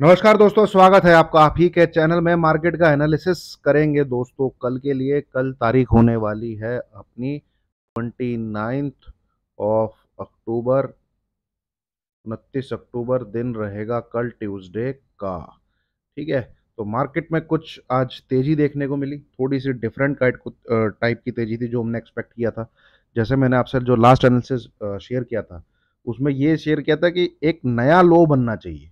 नमस्कार दोस्तों स्वागत है आपका आप ही के चैनल में मार्केट का एनालिसिस करेंगे दोस्तों कल के लिए कल तारीख होने वाली है अपनी ट्वेंटी नाइन्थ ऑफ अक्टूबर उनतीस अक्टूबर दिन रहेगा कल ट्यूसडे का ठीक है तो मार्केट में कुछ आज तेज़ी देखने को मिली थोड़ी सी डिफरेंट टाइप की तेज़ी थी जो हमने एक्सपेक्ट किया था जैसे मैंने आपसे जो लास्ट एनालिसिस शेयर किया था उसमें ये शेयर किया था कि एक नया लो बनना चाहिए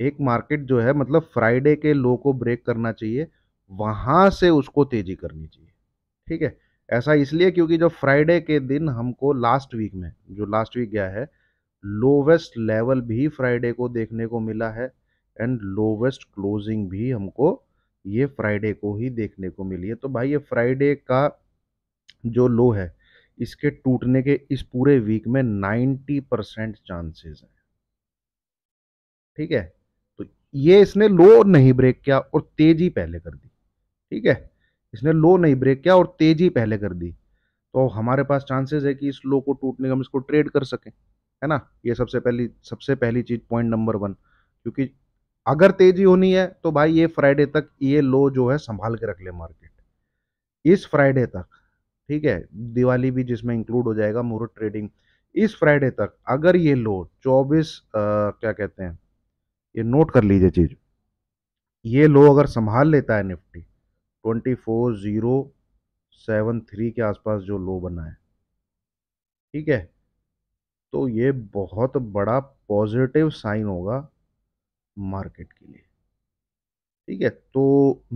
एक मार्केट जो है मतलब फ्राइडे के लो को ब्रेक करना चाहिए वहाँ से उसको तेज़ी करनी चाहिए ठीक है ऐसा इसलिए क्योंकि जो फ्राइडे के दिन हमको लास्ट वीक में जो लास्ट वीक गया है लोवेस्ट लेवल भी फ्राइडे को देखने को मिला है एंड लोवेस्ट क्लोजिंग भी हमको ये फ्राइडे को ही देखने को मिली है तो भाई ये फ्राइडे का जो लो है इसके टूटने के इस पूरे वीक में 90 परसेंट चांसेस हैं ठीक है ये इसने लो नहीं ब्रेक किया और तेजी पहले कर दी ठीक है इसने लो नहीं ब्रेक किया और तेजी पहले कर दी तो हमारे पास चांसेस है कि इस लो को टूटने का हम इसको ट्रेड कर सकें है ना ये सबसे पहली सबसे पहली चीज़ पॉइंट नंबर वन क्योंकि अगर तेजी होनी है तो भाई ये फ्राइडे तक ये लो जो है संभाल के रख ले मार्केट इस फ्राइडे तक ठीक है दिवाली भी जिसमें इंक्लूड हो जाएगा मुहूर्त ट्रेडिंग इस फ्राइडे तक अगर ये लो 24 आ, क्या कहते हैं ये नोट कर लीजिए चीज़ ये लो अगर संभाल लेता है Nifty twenty four zero seven three के आसपास जो लो बना है ठीक है तो ये बहुत बड़ा पॉजिटिव साइन होगा मार्केट के लिए ठीक है तो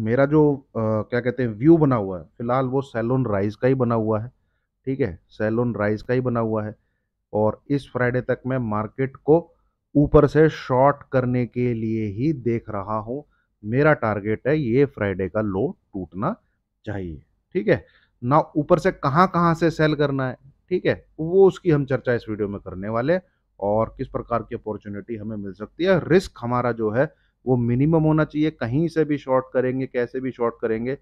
मेरा जो आ, क्या कहते हैं व्यू बना हुआ है फिलहाल वो सैलोन राइज का ही बना हुआ है ठीक है सैलोन राइज का ही बना हुआ है और इस फ्राइडे तक मैं मार्केट को ऊपर से शॉर्ट करने के लिए ही देख रहा हूं मेरा टारगेट है ये फ्राइडे का लो टूटना चाहिए ठीक है ना ऊपर से कहाँ कहाँ से सेल करना है ठीक है वो उसकी हम चर्चा इस वीडियो में करने वाले और किस प्रकार की अपॉर्चुनिटी हमें मिल सकती है रिस्क हमारा जो है वो मिनिमम होना चाहिए कहीं से भी शॉर्ट करेंगे कैसे भी शॉर्ट करेंगे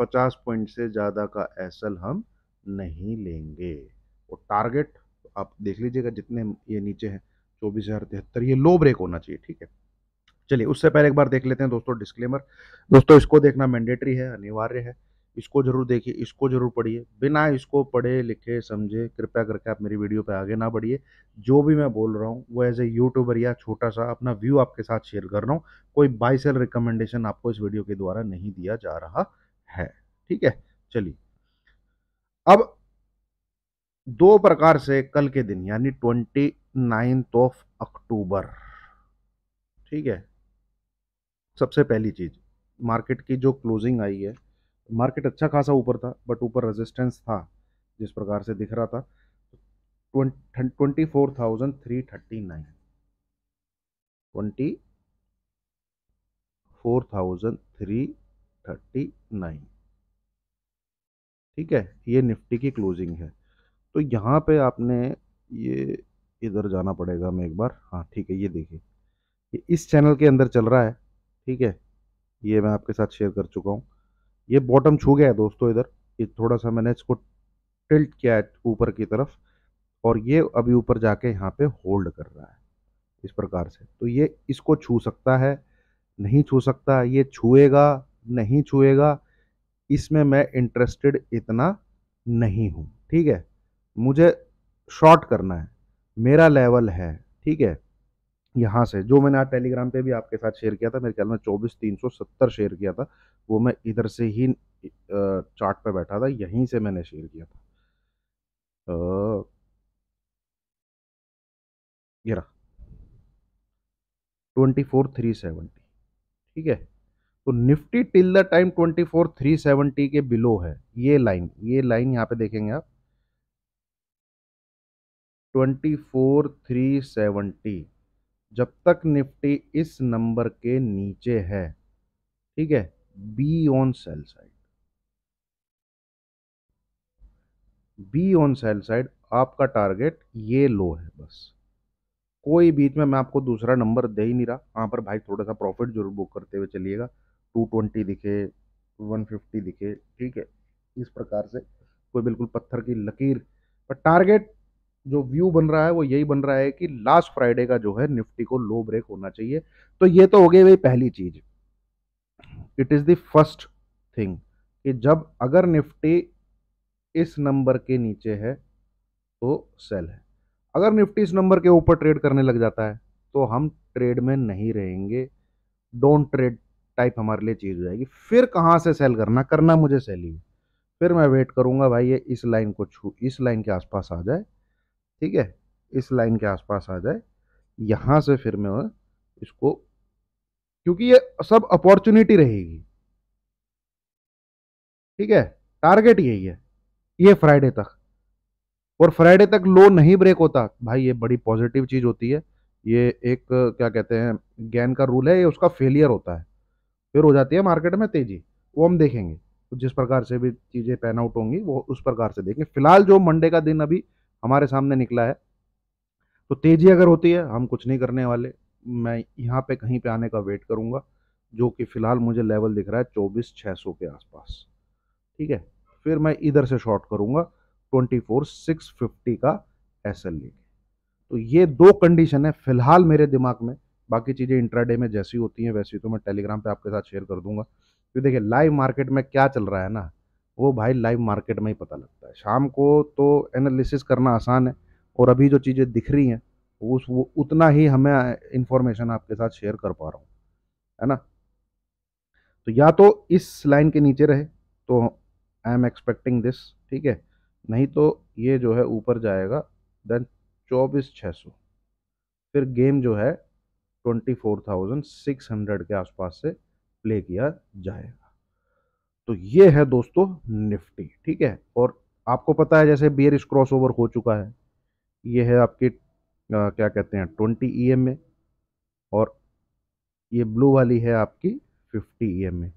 50 पॉइंट से ज़्यादा का एसल हम नहीं लेंगे और टारगेट आप देख लीजिएगा जितने ये नीचे हैं चौबीस हज़ार तिहत्तर ये लो ब्रेक होना चाहिए ठीक है चलिए उससे पहले एक बार देख लेते हैं दोस्तों डिस्क्लेमर दोस्तों इसको देखना मैंडेटरी है अनिवार्य है इसको जरूर देखिए इसको जरूर पढ़िए बिना इसको पढ़े लिखे समझे कृपया करके आप मेरी वीडियो पर आगे ना बढ़िए जो भी मैं बोल रहा हूँ वो एज ए यूट्यूबर या छोटा सा अपना व्यू आपके साथ शेयर कर रहा हूँ कोई बाई सेल रिकमेंडेशन आपको इस वीडियो के द्वारा नहीं दिया जा रहा है ठीक है चलिए अब दो प्रकार से कल के दिन यानी ट्वेंटी नाइन्थ ऑफ अक्टूबर ठीक है सबसे पहली चीज़ मार्केट की जो क्लोजिंग आई है मार्केट अच्छा खासा ऊपर था बट ऊपर रेजिस्टेंस था जिस प्रकार से दिख रहा था twenty four thousand three thirty nine twenty four thousand three thirty nine ठीक है ये निफ्टी की क्लोजिंग है तो यहाँ पे आपने ये इधर जाना पड़ेगा हमें एक बार हाँ ठीक है ये देखिए ये इस चैनल के अंदर चल रहा है ठीक है ये मैं आपके साथ शेयर कर चुका हूँ ये बॉटम छू गया है दोस्तों इधर ये थोड़ा सा मैंने इसको टिल्ट किया है ऊपर की तरफ और ये अभी ऊपर जाके यहाँ पे होल्ड कर रहा है इस प्रकार से तो ये इसको छू सकता है नहीं छू सकता ये छुएगा नहीं छुएगा इसमें मैं इंटरेस्टेड इतना नहीं हूँ ठीक है मुझे शॉर्ट करना है मेरा लेवल है ठीक है यहाँ से जो मैंने आज टेलीग्राम पे भी आपके साथ शेयर किया था मेरे ख्याल में चौबीस तीन सौ सत्तर शेयर किया था वो मैं इधर से ही चार्ट पे बैठा था यहीं से मैंने शेयर किया था ये ट्वेंटी फोर थ्री सेवेंटी ठीक है तो Nifty till the time twenty four three seventy के बिलो है ये लाइन ये लाइन यहाँ पे देखेंगे आप ट्वेंटी फोर थ्री सेवेंटी जब तक निफ्टी इस नंबर के नीचे है ठीक है be on sell side be on sell side आपका टारगेट ये लो है बस कोई बीच में मैं आपको दूसरा नंबर दे ही नहीं रहा वहाँ पर भाई थोड़ा सा प्रॉफिट जरूर बुक करते हुए चलिएगा टू ट्वेंटी दिखे वन फिफ्टी दिखे ठीक है इस प्रकार से कोई बिल्कुल पत्थर की लकीर पर टारगेट जो व्यू बन रहा है वो यही बन रहा है कि लास्ट फ्राइडे का जो है निफ्टी को लो ब्रेक होना चाहिए तो ये तो हो गई भाई पहली चीज it is the first thing कि जब अगर निफ्टी इस नंबर के नीचे है तो सेल है अगर निफ्टी इस नंबर के ऊपर ट्रेड करने लग जाता है तो हम ट्रेड में नहीं रहेंगे डोंट ट्रेड टाइप हमारे लिए चीज़ हो जाएगी फिर कहाँ से सेल करना करना मुझे सेल ही फिर मैं वेट करूंगा भाई ये इस लाइन को छू इस लाइन के आसपास आ जाए ठीक है इस लाइन के आसपास आ जाए यहां से फिर मैं इसको क्योंकि ये सब अपॉर्चुनिटी रहेगी ठीक है टारगेट यही है ये फ्राइडे तक और फ्राइडे तक लो नहीं ब्रेक होता भाई ये बड़ी पॉजिटिव चीज़ होती है ये एक क्या कहते हैं गैन का रूल है ये उसका फेलियर होता है फिर हो जाती है मार्केट में तेज़ी वो हम देखेंगे तो जिस प्रकार से भी चीज़ें पैन आउट होंगी वो उस प्रकार से देखेंगे फिलहाल जो मंडे का दिन अभी हमारे सामने निकला है तो तेज़ी अगर होती है हम कुछ नहीं करने वाले मैं यहाँ पे कहीं पे आने का वेट करूँगा जो कि फ़िलहाल मुझे लेवल दिख रहा है चौबीस छः सौ के आसपास ठीक है फिर मैं इधर से शॉर्ट करूँगा ट्वेंटी फोर सिक्स फिफ्टी का एस एल लेके तो ये दो कंडीशन है फ़िलहाल मेरे दिमाग में बाकी चीज़ें इंट्राडे में जैसी होती हैं वैसी तो मैं टेलीग्राम पर आपके साथ शेयर कर दूंगा क्योंकि देखिए लाइव मार्केट में क्या चल रहा है ना वो भाई लाइव मार्केट में ही पता लगता है शाम को तो एनालिसिस करना आसान है और अभी जो चीज़ें दिख रही हैं उस वो उतना ही हमें इन्फॉर्मेशन आपके साथ शेयर कर पा रहा हूँ है ना तो या तो इस लाइन के नीचे रहे तो आई एम एक्सपेक्टिंग दिस ठीक है नहीं तो ये जो है ऊपर जाएगा देन चौबीस छः सौ फिर गेम जो है twenty four thousand six hundred के आसपास से प्ले किया जाएगा तो ये है दोस्तों निफ्टी ठीक है और आपको पता है जैसे बियरिश क्रॉस ओवर हो चुका है ये है आपके आ, क्या कहते हैं ट्वेंटी ई एम ए और ये ब्लू वाली है आपकी फिफ्टी ई एम ए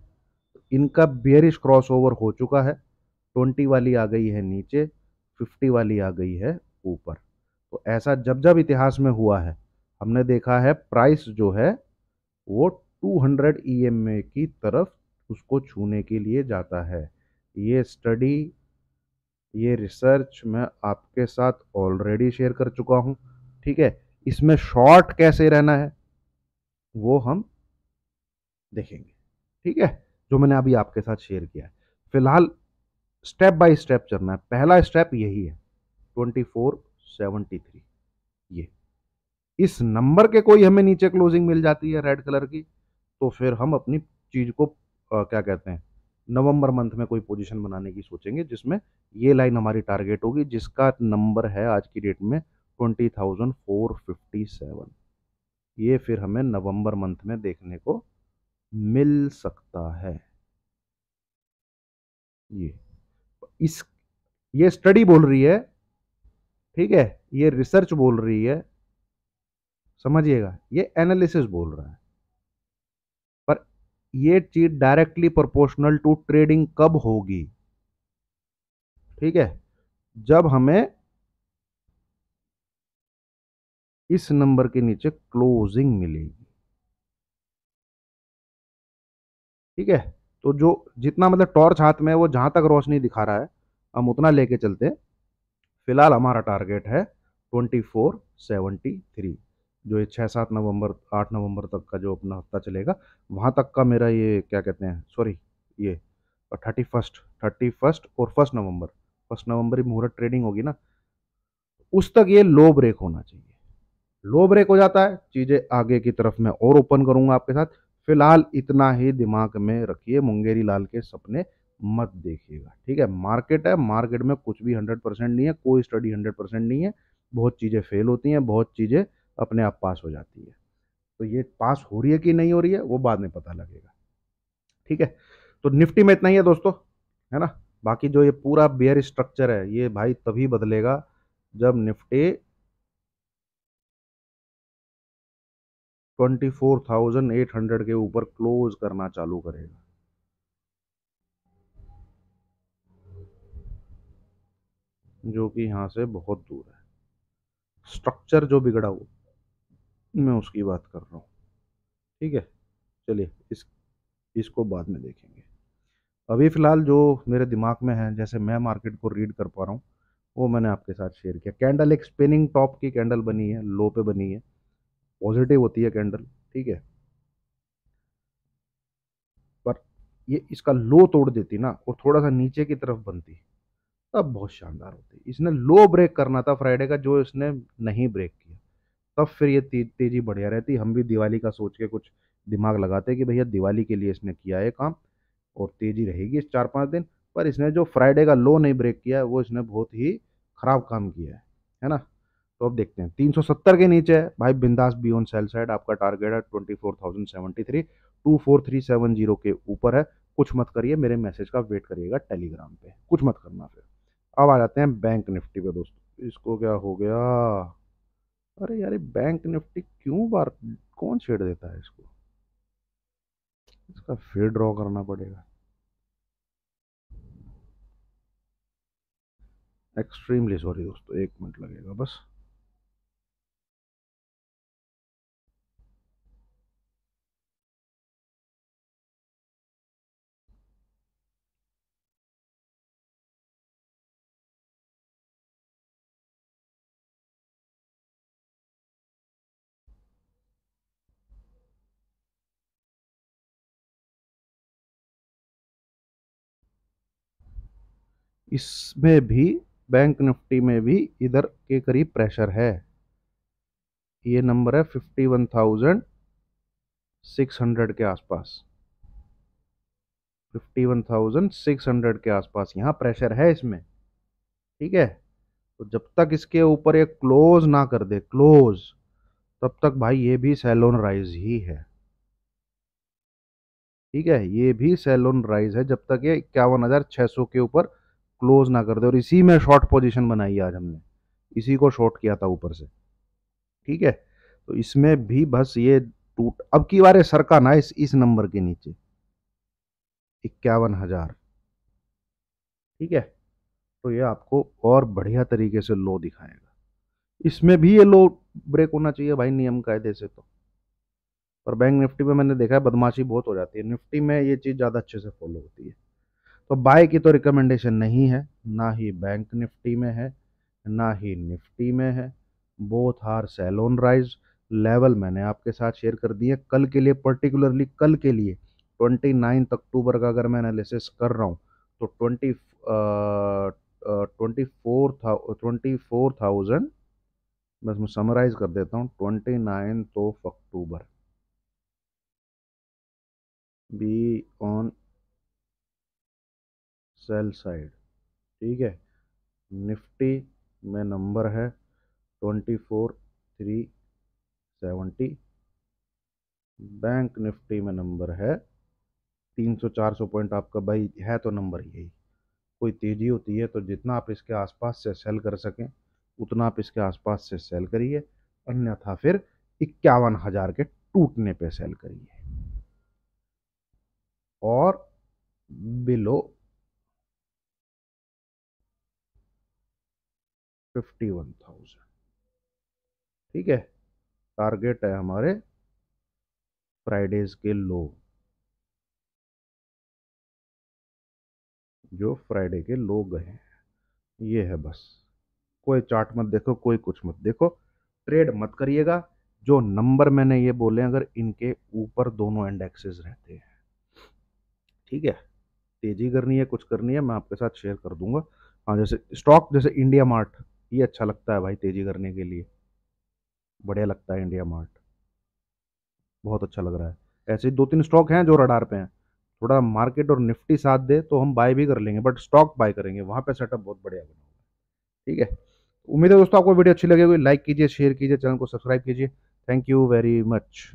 इनका बियरिश क्रॉस ओवर हो चुका है ट्वेंटी वाली आ गई है नीचे फिफ्टी वाली आ गई है ऊपर तो ऐसा जब जब इतिहास में हुआ है हमने देखा है प्राइस जो है वो टू एम ए की तरफ उसको छूने के लिए जाता है ये स्टडी ये रिसर्च मैं आपके साथ ऑलरेडी शेयर कर चुका हूँ ठीक है इसमें शॉर्ट कैसे रहना है वो हम देखेंगे ठीक है जो मैंने अभी आपके साथ शेयर किया है फिलहाल स्टेप बाय स्टेप चलना है पहला स्टेप यही है ट्वेंटी फोर सेवेंटी थ्री ये इस नंबर के कोई हमें नीचे क्लोजिंग मिल जाती है रेड कलर की तो फिर हम अपनी चीज़ को क्या कहते हैं नवंबर मंथ में कोई पोजीशन बनाने की सोचेंगे जिसमें ये लाइन हमारी टारगेट होगी जिसका नंबर है आज की डेट में twenty thousand four fifty seven ये फिर हमें नवंबर मंथ में देखने को मिल सकता है ये इस ये स्टडी बोल रही है ठीक है ये रिसर्च बोल रही है समझिएगा ये एनालिसिस बोल रहा है ये चीज डायरेक्टली प्रोपोर्शनल टू ट्रेडिंग कब होगी ठीक है जब हमें इस नंबर के नीचे क्लोजिंग मिलेगी ठीक है तो जो जितना मतलब टॉर्च हाथ में है वो जहां तक रोशनी दिखा रहा है हम उतना लेके चलते हैं फिलहाल हमारा टारगेट है ट्वेंटी फोर सेवेंटी थ्री जो ये छः सात नवंबर आठ नवंबर तक का जो अपना हफ्ता चलेगा वहाँ तक का मेरा ये क्या कहते हैं सॉरी ये थर्टी फर्स्ट थर्टी फर्स्ट और फर्स्ट नवंबर फर्स्ट नवंबर ही मुहूर्त ट्रेडिंग होगी ना उस तक ये लो ब्रेक होना चाहिए लो ब्रेक हो जाता है चीज़ें आगे की तरफ मैं और ओपन करूँगा आपके साथ फिलहाल इतना ही दिमाग में रखिए मुंगेरी लाल के सपने मत देखिएगा ठीक है मार्केट है मार्केट में कुछ भी हंड्रेड परसेंट नहीं है कोई स्टडी हंड्रेड परसेंट नहीं है बहुत चीज़ें फेल होती हैं बहुत चीज़ें अपने आप पास हो जाती है तो ये पास हो रही है कि नहीं हो रही है वो बाद में पता लगेगा ठीक है तो निफ्टी में इतना ही है दोस्तों है ना बाकी जो ये पूरा बेयर स्ट्रक्चर है ये भाई तभी बदलेगा जब Nifty twenty four thousand eight hundred के ऊपर क्लोज करना चालू करेगा जो कि यहां से बहुत दूर है स्ट्रक्चर जो बिगड़ा हुआ मैं उसकी बात कर रहा हूँ ठीक है चलिए इस इसको बाद में देखेंगे अभी फ़िलहाल जो मेरे दिमाग में है जैसे मैं मार्केट को रीड कर पा रहा हूँ वो मैंने आपके साथ शेयर किया कैंडल एक स्पिनिंग टॉप की कैंडल बनी है लो पे बनी है पॉजिटिव होती है कैंडल ठीक है पर ये इसका लो तोड़ देती ना और थोड़ा सा नीचे की तरफ बनती तब बहुत शानदार होती इसने लो ब्रेक करना था फ्राइडे का जो इसने नहीं ब्रेक किया तब फिर ये ते, तेज़ी बढ़िया रहती हम भी दिवाली का सोच के कुछ दिमाग लगाते कि भैया दिवाली के लिए इसने किया है काम और तेज़ी रहेगी इस चार पाँच दिन पर इसने जो फ्राइडे का लो नहीं ब्रेक किया है वो इसने बहुत ही ख़राब काम किया है है ना तो अब देखते हैं 370 के नीचे है भाई बिंदास बी ऑन सेल साइड आपका टारगेट है ट्वेंटी फोर के ऊपर है कुछ मत करिए मेरे मैसेज का वेट करिएगा टेलीग्राम पे कुछ मत करना फिर अब आ जाते हैं बैंक निफ्टी पे दोस्तों इसको क्या हो गया अरे यार बैंक निफ्टी क्यों बार कौन छेड़ देता है इसको इसका फिर ड्रॉ करना पड़ेगा एक्सट्रीमली सॉरी दोस्तों एक मिनट लगेगा बस इसमें भी बैंक निफ्टी में भी इधर के करीब प्रेशर है ये नंबर है fifty one thousand six hundred के आसपास fifty one thousand six hundred के आसपास यहाँ प्रेशर है इसमें ठीक है तो जब तक इसके ऊपर ये क्लोज ना कर दे क्लोज तब तक भाई ये भी सैलोन राइज ही है ठीक है ये भी सैलोन राइज है जब तक ये इक्यावन हज़ार छः सौ के ऊपर क्लोज ना कर दे और इसी में शॉर्ट पोजीशन बनाई आज हमने इसी को शॉर्ट किया था ऊपर से ठीक है तो इसमें भी बस ये टूट अब की बार सर का ना इस, इस नंबर के नीचे इक्यावन हजार ठीक है तो ये आपको और बढ़िया तरीके से लो दिखाएगा इसमें भी ये लो ब्रेक होना चाहिए भाई नियम कायदे से तो पर बैंक निफ्टी में मैंने देखा है बदमाशी बहुत हो जाती है निफ्टी में ये चीज़ ज़्यादा अच्छे से फॉलो होती है तो बाय की तो रिकमेंडेशन नहीं है ना ही बैंक निफ्टी में है ना ही निफ्टी में है बोथ हार सेलोन राइज लेवल मैंने आपके साथ शेयर कर दिए कल के लिए पर्टिकुलरली कल के लिए ट्वेंटी नाइन्थ अक्टूबर का अगर मैं एनालिसिस कर रहा हूँ तो ट्वेंटी ट्वेंटी फोर था ट्वेंटी फोर थाउजेंड बस मैं समराइज कर देता हूँ twenty ninth of October be on sell side ठीक है निफ्टी में नंबर है twenty four three seventy bank Nifty में नंबर है तीन सौ चार सौ पॉइंट आपका भाई है तो नंबर यही कोई तेज़ी होती है तो जितना आप इसके आसपास से सेल कर सकें उतना आप इसके आसपास से सेल करिए अन्यथा फिर इक्यावन हज़ार के टूटने पे सेल करिए और बिलो फिफ्टी वन थाउजेंड ठीक है टारगेट है हमारे फ्राइडेज के लो जो फ्राइडे के लो गए हैं ये है बस कोई चार्ट मत देखो कोई कुछ मत देखो ट्रेड मत करिएगा जो नंबर मैंने ये बोले अगर इनके ऊपर दोनों इंडेक्सेस रहते हैं ठीक है तेजी करनी है कुछ करनी है मैं आपके साथ शेयर कर दूंगा हाँ जैसे स्टॉक जैसे इंडिया मार्ट ये अच्छा लगता है भाई तेज़ी करने के लिए बढ़िया लगता है इंडिया मार्ट बहुत अच्छा लग रहा है ऐसे दो तीन स्टॉक हैं जो रडार पे हैं थोड़ा मार्केट और निफ्टी साथ दे तो हम बाय भी कर लेंगे बट स्टॉक बाय करेंगे वहाँ पे सेटअप बहुत बढ़िया बना हुआ है ठीक है उम्मीद है दोस्तों आपको वीडियो अच्छी लगेगी लाइक कीजिए शेयर कीजिए चैनल को सब्सक्राइब कीजिए थैंक यू वेरी मच